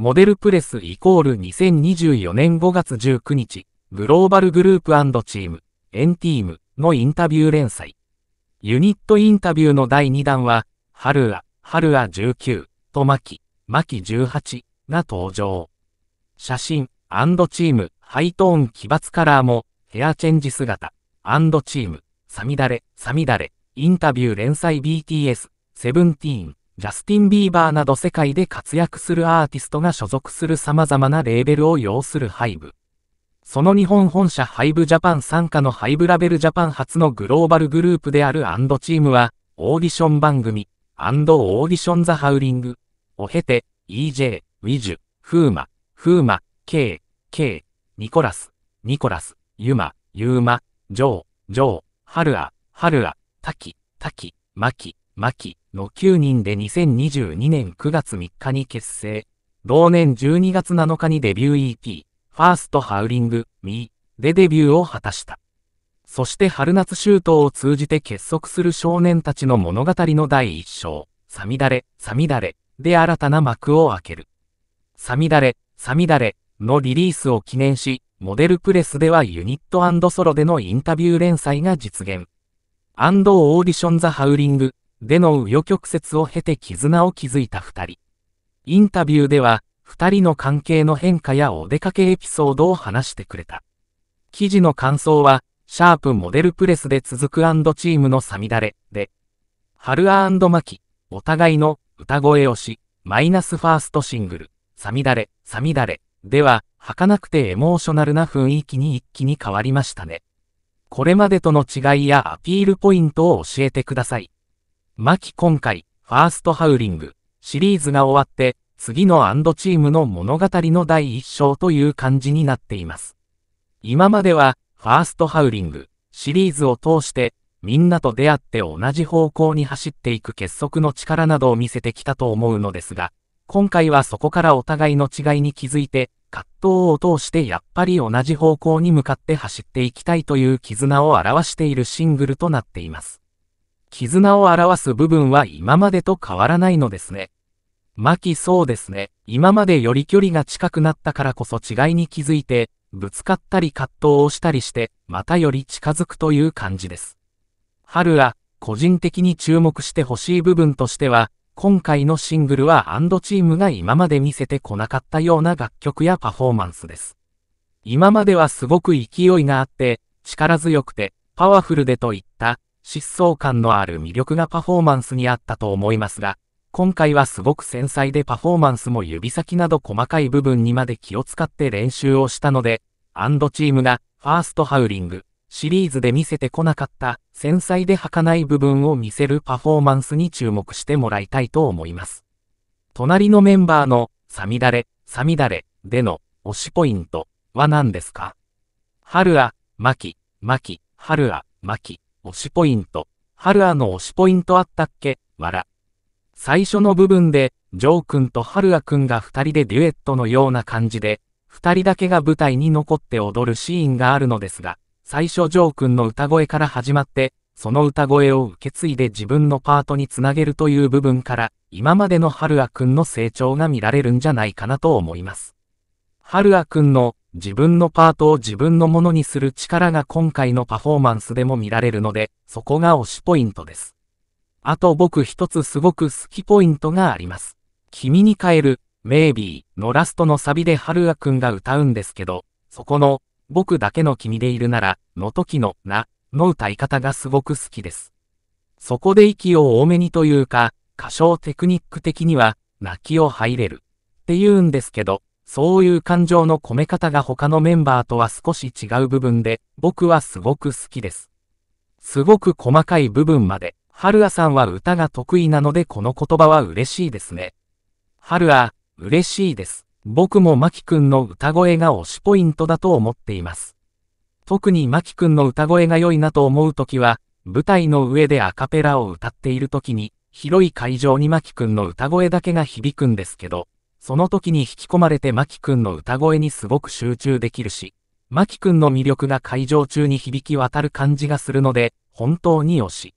モデルプレスイコール2024年5月19日、グローバルグループチーム、エンティームのインタビュー連載。ユニットインタビューの第2弾は、春ア、春ア19、とまき18が登場。写真、チーム、ハイトーン奇抜カラーも、ヘアチェンジ姿、チーム、サミダレ、サミダレ、インタビュー連載 BTS、セブンティーン。ジャスティン・ビーバーなど世界で活躍するアーティストが所属する様々なレーベルを要するハイブ。その日本本社ハイブジャパン傘下のハイブラベルジャパン初のグローバルグループであるアンドチームは、オーディション番組、アンドオーディションザ・ハウリングを経て、EJ、ウィジュ、フーマ、フーマ、K、K、ニコラス、ニコラス、ユマ、ユーマ、ジョー、ジョー、ハルア、ハルア、タキ、タキ、マキ、牧の9人で2022年9月3日に結成。同年12月7日にデビュー EP、ファーストハウリング、ミーでデビューを果たした。そして春夏秋冬を通じて結束する少年たちの物語の第一章、サミダレ、サミダレで新たな幕を開ける。サミダレ、サミダレのリリースを記念し、モデルプレスではユニットソロでのインタビュー連載が実現。オーディションザハウリングでの紆余曲折を経て絆を築いた2人。インタビューでは、2人の関係の変化やお出かけエピソードを話してくれた。記事の感想は、シャープモデルプレスで続くチームのサミダレで、春アマキ、お互いの歌声推し、マイナスファーストシングル、サミダレ、サミダレ、では、儚くてエモーショナルな雰囲気に一気に変わりましたね。これまでとの違いやアピールポイントを教えてください。マキ今回、ファーストハウリング、シリーズが終わって、次のアンドチームの物語の第一章という感じになっています。今までは、ファーストハウリング、シリーズを通して、みんなと出会って同じ方向に走っていく結束の力などを見せてきたと思うのですが、今回はそこからお互いの違いに気づいて、葛藤を通してやっぱり同じ方向に向かって走っていきたいという絆を表しているシングルとなっています。絆を表す部分は今までと変わらないのですね。きそうですね。今までより距離が近くなったからこそ違いに気づいて、ぶつかったり葛藤をしたりして、またより近づくという感じです。春は、個人的に注目してほしい部分としては、今回のシングルはアンドチームが今まで見せてこなかったような楽曲やパフォーマンスです。今まではすごく勢いがあって、力強くて、パワフルでといった、疾走感のある魅力がパフォーマンスにあったと思いますが、今回はすごく繊細でパフォーマンスも指先など細かい部分にまで気を使って練習をしたので、アンドチームがファーストハウリングシリーズで見せてこなかった繊細で儚い部分を見せるパフォーマンスに注目してもらいたいと思います。隣のメンバーのサミダレ、サミダレでの推しポイントは何ですか春あ、マキ、マキ、春あ、マキ。推しポイント。春アの推しポイントあったっけわら。最初の部分で、ジョー君と春ア君が二人でデュエットのような感じで、二人だけが舞台に残って踊るシーンがあるのですが、最初ジョー君の歌声から始まって、その歌声を受け継いで自分のパートにつなげるという部分から、今までの春ア君の成長が見られるんじゃないかなと思います。春ア君の自分のパートを自分のものにする力が今回のパフォーマンスでも見られるので、そこが推しポイントです。あと僕一つすごく好きポイントがあります。君に変える、メイビーのラストのサビで春アくんが歌うんですけど、そこの、僕だけの君でいるなら、の時の、な、の歌い方がすごく好きです。そこで息を多めにというか、歌唱テクニック的には、泣きを入れる。って言うんですけど、そういう感情の込め方が他のメンバーとは少し違う部分で、僕はすごく好きです。すごく細かい部分まで、春アさんは歌が得意なのでこの言葉は嬉しいですね。春ア、嬉しいです。僕もマキ君の歌声が推しポイントだと思っています。特にマキ君の歌声が良いなと思うときは、舞台の上でアカペラを歌っているときに、広い会場にマキ君の歌声だけが響くんですけど、その時に引き込まれてマく君の歌声にすごく集中できるし、マく君の魅力が会場中に響き渡る感じがするので、本当に惜し。